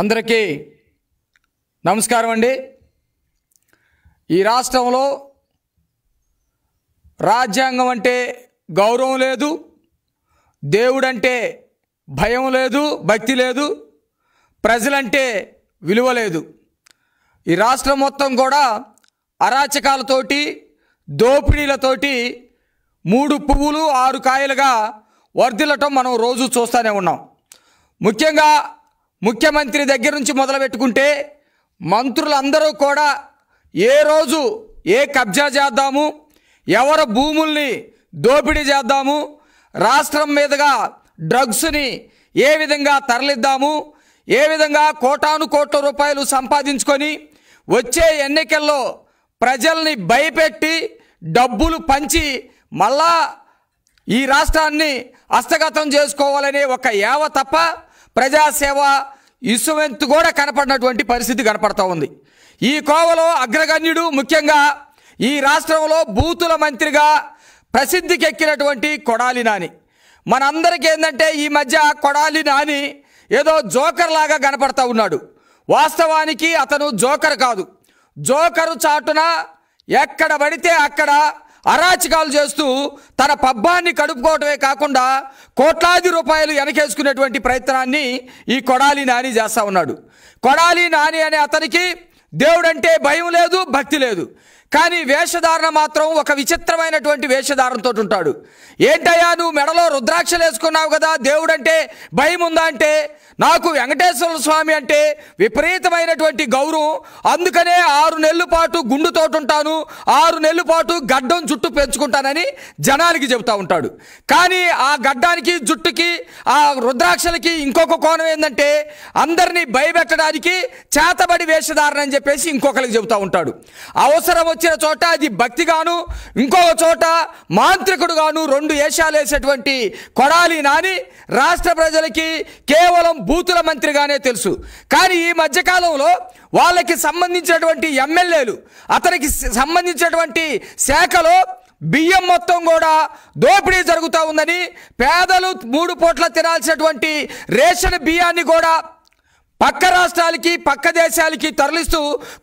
అందరికీ నమస్కారం అండి ఈ రాష్ట్రంలో రాజ్యాంగం అంటే గౌరవం లేదు దేవుడంటే భయం లేదు భక్తి లేదు ప్రజలంటే విలువ లేదు ఈ రాష్ట్రం మొత్తం కూడా అరాచకాలతోటి దోపిడీలతోటి మూడు పువ్వులు ఆరు కాయలుగా వర్ధిల్లటం మనం రోజు చూస్తూనే ఉన్నాం ముఖ్యంగా ముఖ్యమంత్రి దగ్గర నుంచి మొదలు పెట్టుకుంటే మంత్రులందరూ కూడా ఏ రోజు ఏ కబ్జా చేద్దాము ఎవరు భూముల్ని దోపిడీ చేద్దాము రాష్ట్రం మీదుగా డ్రగ్స్ని ఏ విధంగా తరలిద్దాము ఏ విధంగా కోటాను కోట్ల రూపాయలు సంపాదించుకొని వచ్చే ఎన్నికల్లో ప్రజల్ని భయపెట్టి డబ్బులు పంచి మళ్ళా ఈ రాష్ట్రాన్ని హస్తగతం చేసుకోవాలనే ఒక యావ తప్ప ప్రజాసేవ ఇసువెంతు కూడా కనపడినటువంటి పరిస్థితి కనపడతా ఉంది ఈ కోవలో అగ్రగణ్యుడు ముఖ్యంగా ఈ రాష్ట్రంలో బూతుల మంత్రిగా ప్రసిద్ధికి ఎక్కినటువంటి కొడాలి నాని మనందరికీ ఏంటంటే ఈ మధ్య కొడాలి నాని ఏదో జోకర్ లాగా కనపడతా ఉన్నాడు వాస్తవానికి అతను జోకర్ కాదు జోకరు చాటున ఎక్కడ పడితే అక్కడ అరాచకాలు చేస్తూ తన పబ్బాన్ని కడుపుకోవటమే కాకుండా కోట్లాది రూపాయలు వెనకేసుకునేటువంటి ప్రయత్నాన్ని ఈ కొడాలి నాని చేస్తూ ఉన్నాడు కొడాలి నాని అనే అతనికి దేవుడంటే భయం లేదు భక్తి లేదు కానీ వేషధారణ మాత్రం ఒక విచిత్రమైనటువంటి వేషధారణతో ఉంటాడు ఏంటయ్యా నువ్వు మెడలో రుద్రాక్షలు వేసుకున్నావు కదా దేవుడంటే భయం ఉందా అంటే నాకు వెంకటేశ్వర స్వామి అంటే విపరీతమైనటువంటి గౌరవం అందుకనే ఆరు నెలల పాటు ఉంటాను ఆరు నెలల పాటు గడ్డం జుట్టు పెంచుకుంటానని జనానికి చెబుతూ ఉంటాడు కానీ ఆ గడ్డానికి జుట్టుకి ఆ రుద్రాక్షలకి ఇంకొక కోణం ఏంటంటే అందరినీ భయపెట్టడానికి చేతబడి వేషధారణ అని చెప్పేసి ఇంకొకరికి చెబుతూ ఉంటాడు అవసరం ఇచ్చిన చోట అది భక్తిగాను ఇంకొక చోట మాంత్రికుడుగాను రెండు వేసేటువంటి కొడాలి నాని రాష్ట్ర ప్రజలకి కేవలం బూతుల మంత్రిగానే తెలుసు కానీ ఈ మధ్యకాలంలో వాళ్ళకి సంబంధించినటువంటి ఎమ్మెల్యేలు అతనికి సంబంధించినటువంటి శాఖలో బియ్యం మొత్తం కూడా దోపిడీ జరుగుతూ ఉందని పేదలు మూడు పూట్ల తినాల్సినటువంటి రేషన్ బియ్యాన్ని కూడా పక్క రాష్ట్రాలకి పక్క దేశాలకి తరలిస్తూ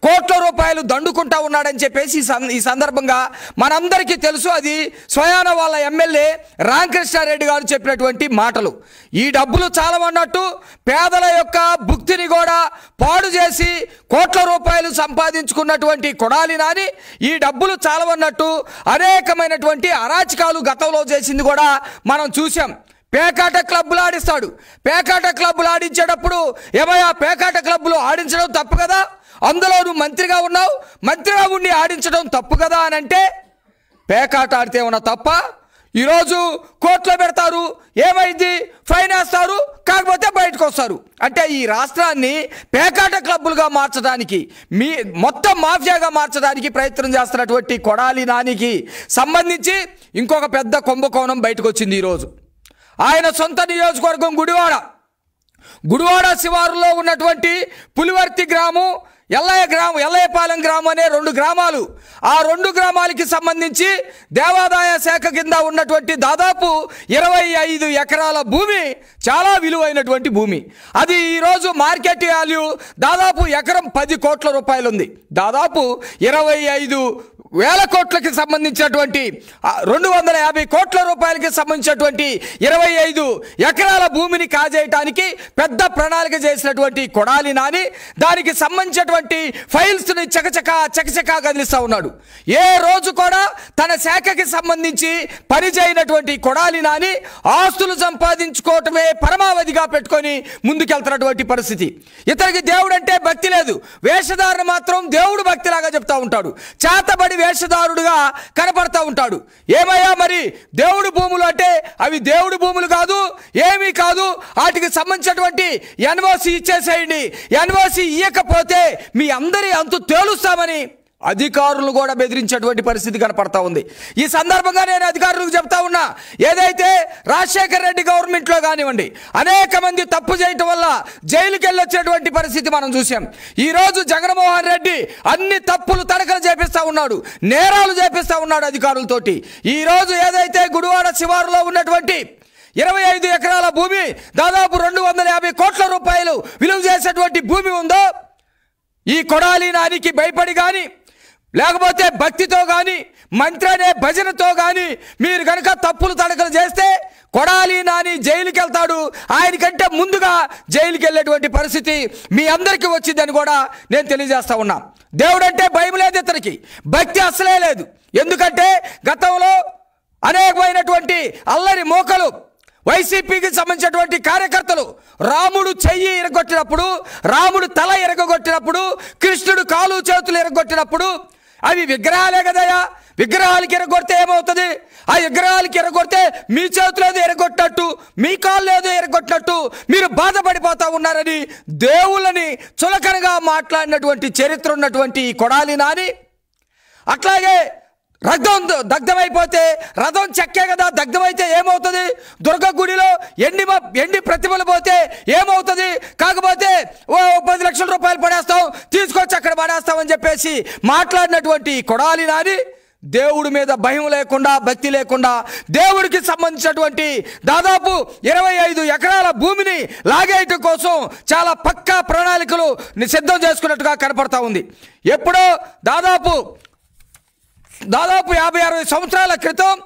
కోట్ల రూపాయలు దండుకుంటా ఉన్నాడని చెప్పేసి ఈ సందర్భంగా మనందరికీ తెలుసు అది స్వయాన వాళ్ళ ఎమ్మెల్యే రామకృష్ణారెడ్డి గారు చెప్పినటువంటి మాటలు ఈ డబ్బులు చాలమన్నట్టు పేదల యొక్క భుక్తిని కూడా పాడు చేసి కోట్ల రూపాయలు సంపాదించుకున్నటువంటి కొడాలి నాని ఈ డబ్బులు చాలమన్నట్టు అనేకమైనటువంటి అరాచకాలు గతంలో చేసింది కూడా మనం చూసాం పేకాట క్లబ్లు ఆడిస్తాడు పేకాట క్లబ్లు ఆడించేటప్పుడు ఏమయ్యా పేకాట క్లబ్లు ఆడించడం తప్పు కదా అందులో నువ్వు మంత్రిగా ఉన్నావు మంత్రిగా ఉండి ఆడించడం తప్పు కదా అని అంటే పేకాట ఆడితే ఉన్న తప్ప ఈరోజు కోర్టులో పెడతారు ఏమైంది ఫైన్ వేస్తారు కాకపోతే బయటకు వస్తారు అంటే ఈ రాష్ట్రాన్ని పేకాట క్లబ్బులుగా మార్చడానికి మీ మొత్తం మాఫియాగా మార్చడానికి ప్రయత్నం చేస్తున్నటువంటి కొడాలి నానికి సంబంధించి ఇంకొక పెద్ద కుంభకోణం బయటకు వచ్చింది ఈరోజు ఆయన సొంత నియోజకవర్గం గుడివాడ గుడివాడ శివారులో ఉన్నటువంటి పులివర్తి గ్రామం ఎల్లయ్య గ్రామం ఎల్లయ్యపాలెం గ్రామం అనే రెండు గ్రామాలు ఆ రెండు గ్రామాలకి సంబంధించి దేవాదాయ శాఖ కింద ఉన్నటువంటి దాదాపు ఇరవై ఐదు ఎకరాల భూమి చాలా విలువైనటువంటి భూమి అది ఈరోజు మార్కెట్ వాల్యూ దాదాపు ఎకరం పది కోట్ల రూపాయలు ఉంది దాదాపు ఇరవై ఐదు వేల కోట్లకి సంబంధించినటువంటి రెండు వందల యాభై కోట్ల రూపాయలకి సంబంధించినటువంటి ఇరవై ఐదు ఎకరాల భూమిని కాజేయటానికి పెద్ద ప్రణాళిక చేసినటువంటి కొడాలి నాని దానికి సంబంధించినటువంటి ఫైల్స్ని చకచకా చకచకా కదిలిస్తూ ఉన్నాడు ఏ రోజు కూడా తన శాఖకి సంబంధించి పనిచేయనటువంటి కొడాలి నాని ఆస్తులు సంపాదించుకోవటమే పరమావధిగా పెట్టుకొని ముందుకెళ్తున్నటువంటి పరిస్థితి ఇతనికి దేవుడంటే భక్తి లేదు వేషధారణ మాత్రం దేవుడు భక్తిలాగా చెప్తా ఉంటాడు చేతబడి వేషధారుడుగా కనపడతా ఉంటాడు ఏమయ్యా మరి దేవుడు భూములు అంటే అవి దేవుడు భూములు కాదు ఏమీ కాదు వాటికి సంబంధించినటువంటి ఎన్ఓసి ఇచ్చేసేయండి ఎన్ఓసి ఇవ్వకపోతే మీ అందరి అంతు తేలుస్తామని అధికారులు కూడా బెదిరించేటువంటి పరిస్థితి కనపడతా ఉంది ఈ సందర్భంగా నేను అధికారులకు చెప్తా ఉన్నా ఏదైతే రాజశేఖర రెడ్డి గవర్నమెంట్లో కానివ్వండి అనేక మంది తప్పు చేయటం వల్ల జైలుకి వెళ్ళొచ్చేటువంటి పరిస్థితి మనం చూసాం ఈరోజు జగన్మోహన్ రెడ్డి అన్ని తప్పులు తడకలు చేపిస్తూ ఉన్నాడు నేరాలు చేపిస్తూ ఉన్నాడు అధికారులతోటి ఈరోజు ఏదైతే గుడివాడ శివారులో ఉన్నటువంటి ఇరవై ఐదు ఎకరాల భూమి దాదాపు రెండు వందల యాభై కోట్ల రూపాయలు విలువ చేసేటువంటి భూమి ఉందో ఈ కొడాలి నానికి భయపడి కానీ లేకపోతే భక్తితో కానీ మంత్రి అనే భజనతో కానీ మీరు కనుక తప్పులు తడకలు చేస్తే కొడాలి నాని జైలుకి వెళ్తాడు ఆయన కంటే ముందుగా జైలుకి వెళ్ళేటువంటి పరిస్థితి మీ అందరికీ వచ్చిందని కూడా నేను తెలియజేస్తా ఉన్నా దేవుడు అంటే భయం లేదు ఇతనికి భక్తి అసలే లేదు ఎందుకంటే గతంలో అనేకమైనటువంటి అల్లరి మోకలు వైసీపీకి సంబంధించినటువంటి కార్యకర్తలు రాముడు చెయ్యి ఇరగొట్టినప్పుడు రాముడు తల ఇరగొట్టినప్పుడు కృష్ణుడు కాలు చేతులు ఇరగొట్టినప్పుడు అవి విగ్రహాలే కదయా విగ్రహాలు ఎరగొడితే ఏమవుతుంది ఆ విగ్రహాలకి ఎరగొడితే మీ చేతులేదో ఎరగొట్టినట్టు మీ కాళ్ళు ఏదో ఎరగొట్టినట్టు మీరు బాధపడిపోతూ ఉన్నారని దేవుళ్ళని చులకనగా మాట్లాడినటువంటి చరిత్ర ఉన్నటువంటి ఈ కొడాలి నాని అట్లాగే రథం దగ్ధమైపోతే రథం చెక్కే కదా దగ్ధమైతే ఏమవుతుంది దుర్గ గుడిలో ఎండి ఎండి ప్రతిమలు పోతే ఏమవుతుంది కాకపోతే ఓ పది లక్షల రూపాయలు పడేస్తాం తీసుకొచ్చి అక్కడ పడేస్తామని చెప్పేసి మాట్లాడినటువంటి కొడాలి నాది దేవుడి మీద భయం లేకుండా భక్తి లేకుండా దేవుడికి సంబంధించినటువంటి దాదాపు ఇరవై ఐదు ఎకరాల భూమిని లాగేయటం కోసం చాలా పక్కా ప్రణాళికలు సిద్ధం చేసుకున్నట్టుగా కనపడతా ఉంది ఎప్పుడో దాదాపు దాదాపు యాభై అరవై సంవత్సరాల క్రితం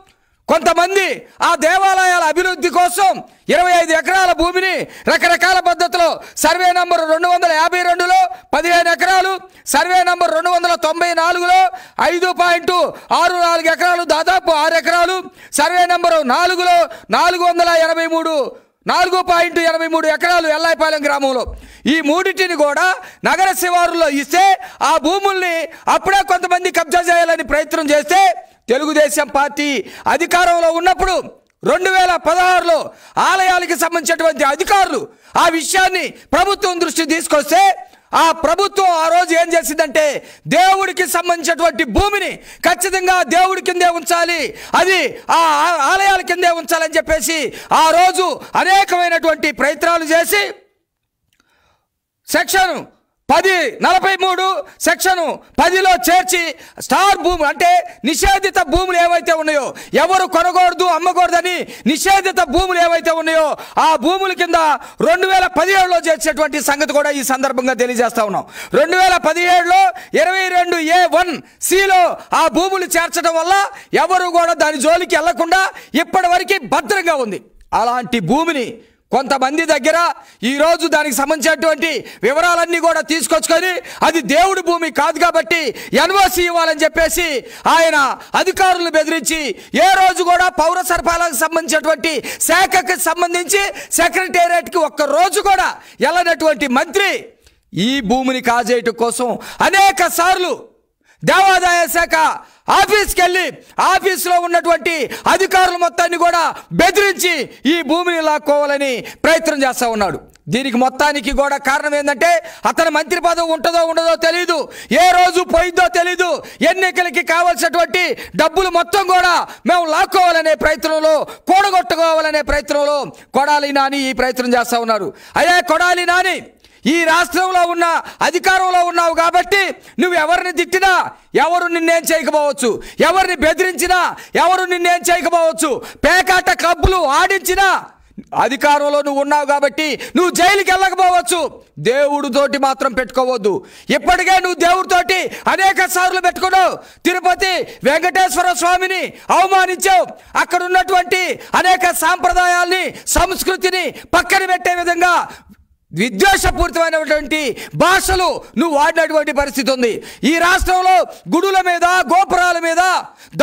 కొంతమంది ఆ దేవాలయాల అభివృద్ధి కోసం ఇరవై ఐదు ఎకరాల భూమిని రకరకాల పద్ధతిలో సర్వే నంబర్ రెండు వందల యాభై రెండులో పదిహేను ఎకరాలు సర్వే నంబర్ రెండు వందల తొంభై నాలుగులో ఐదు పాయింట్ ఆరు నాలుగు ఎకరాలు దాదాపు ఆరు ఎకరాలు సర్వే నంబరు నాలుగులో నాలుగు వందల ఎనభై మూడు నాలుగు పాయింట్ ఎనభై మూడు ఎకరాలు ఎల్లాయిపాలెం గ్రామంలో ఈ మూడింటిని కూడా నగర శివారులో ఇస్తే ఆ భూముల్ని అప్పుడే కొంతమంది కబ్జా చేయాలని ప్రయత్నం చేస్తే తెలుగుదేశం పార్టీ అధికారంలో ఉన్నప్పుడు రెండు వేల పదహారులో ఆలయాలకి సంబంధించినటువంటి అధికారులు ఆ విషయాన్ని ప్రభుత్వం దృష్టి తీసుకొస్తే ఆ ప్రభుత్వం ఆ రోజు ఏం చేసిందంటే దేవుడికి సంబంధించినటువంటి భూమిని ఖచ్చితంగా దేవుడి కిందే ఉంచాలి అది ఆ ఆలయాల కిందే ఉంచాలని చెప్పేసి ఆ రోజు అనేకమైనటువంటి ప్రయత్నాలు చేసి సెక్షన్ పది నలభై మూడు సెక్షను పదిలో చేర్చి స్టార్ భూములు అంటే నిషేధిత భూములు ఏవైతే ఉన్నాయో ఎవరు కొనకూడదు అమ్మకూడదు నిషేధిత భూములు ఏవైతే ఉన్నాయో ఆ భూముల కింద రెండు వేల పదిహేడులో చేర్చేటువంటి సంగతి కూడా ఈ సందర్భంగా తెలియజేస్తా ఉన్నాం రెండు వేల పదిహేడులో ఇరవై రెండు ఏ వన్ సిలో ఆ భూములు చేర్చడం వల్ల ఎవరు కూడా దాని జోలికి వెళ్లకుండా ఇప్పటి వరకు భద్రంగా ఉంది అలాంటి భూమిని కొంతమంది దగ్గర ఈరోజు దానికి సంబంధించినటువంటి వివరాలన్నీ కూడా తీసుకొచ్చుకొని అది దేవుడి భూమి కాదు కాబట్టి ఎన్ఓసి ఇవ్వాలని చెప్పేసి ఆయన అధికారులు బెదిరించి ఏ రోజు కూడా పౌర సరఫరాలకు సంబంధించినటువంటి శాఖకు సంబంధించి సెక్రటేరియట్కి ఒక్క రోజు కూడా వెళ్ళనటువంటి మంత్రి ఈ భూమిని కాజేయటం కోసం అనేక సార్లు దేవాదాయ శాఖ ఆఫీస్కి వెళ్ళి ఆఫీస్లో ఉన్నటువంటి అధికారుల మొత్తాన్ని కూడా బెదిరించి ఈ భూమిని లాక్కోవాలని ప్రయత్నం చేస్తూ ఉన్నాడు దీనికి మొత్తానికి కూడా కారణం ఏంటంటే అతని మంత్రి పదవి ఉంటుందో ఉండదో తెలియదు ఏ రోజు పోయిందో తెలీదు ఎన్నికలకి కావలసినటువంటి డబ్బులు మొత్తం కూడా మేము లాక్కోవాలనే ప్రయత్నంలో కూడగొట్టుకోవాలనే ప్రయత్నంలో కొడాలి నాని ఈ ప్రయత్నం చేస్తూ ఉన్నారు అయ్యా కొడాలి నాని ఈ రాష్ట్రంలో ఉన్న అధికారంలో ఉన్నావు కాబట్టి నువ్వు ఎవరిని తిట్టినా ఎవరు నిన్నేం చేయకపోవచ్చు ఎవరిని బెదిరించినా ఎవరు నిన్నేం చేయకపోవచ్చు పేకాట కబ్బులు ఆడించినా అధికారంలో నువ్వు ఉన్నావు కాబట్టి నువ్వు జైలుకి వెళ్ళకపోవచ్చు దేవుడితోటి మాత్రం పెట్టుకోవద్దు ఇప్పటికే నువ్వు దేవుడితోటి అనేక సార్లు పెట్టుకున్నావు తిరుపతి వెంకటేశ్వర స్వామిని అవమానించావు అక్కడ ఉన్నటువంటి అనేక సాంప్రదాయాల్ని సంస్కృతిని పక్కన పెట్టే విధంగా విద్వేషపూరితమైనటువంటి భాషలు నువ్వు వాడినటువంటి పరిస్థితి ఉంది ఈ రాష్ట్రంలో గుడుల మీద గోపురాల మీద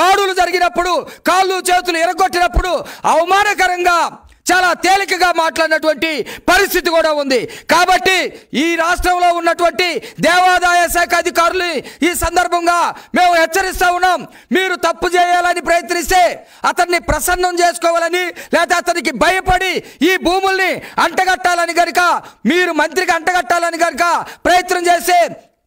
దాడులు జరిగినప్పుడు కాళ్ళు చేతులు ఎరగొట్టినప్పుడు అవమానకరంగా చాలా తేలికగా మాట్లాడినటువంటి పరిస్థితి కూడా ఉంది కాబట్టి ఈ రాష్ట్రంలో ఉన్నటువంటి దేవాదాయ శాఖ అని ఈ సందర్భంగా మేము హెచ్చరిస్తూ ఉన్నాం మీరు తప్పు చేయాలని ప్రయత్నిస్తే అతన్ని ప్రసన్నం చేసుకోవాలని లేదా అతనికి భయపడి ఈ భూముల్ని అంటగట్టాలని కనుక మీరు మంత్రికి అంటగట్టాలని కనుక ప్రయత్నం చేస్తే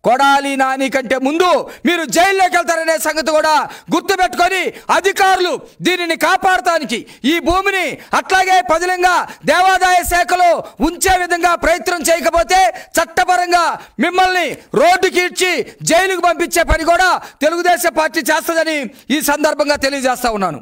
కొడాలి నాని కంటే ముందు మీరు జైల్లోకి వెళ్తారనే సంగతి కూడా గుర్తుపెట్టుకొని అధికారులు దీనిని కాపాడటానికి ఈ భూమిని అట్లాగే పదిలంగా దేవాదాయ శాఖలో ఉంచే విధంగా ప్రయత్నం చేయకపోతే చట్టపరంగా మిమ్మల్ని రోడ్డుకి ఇచ్చి జైలుకు పంపించే పని కూడా తెలుగుదేశం పార్టీ చేస్తుందని ఈ సందర్భంగా తెలియజేస్తా ఉన్నాను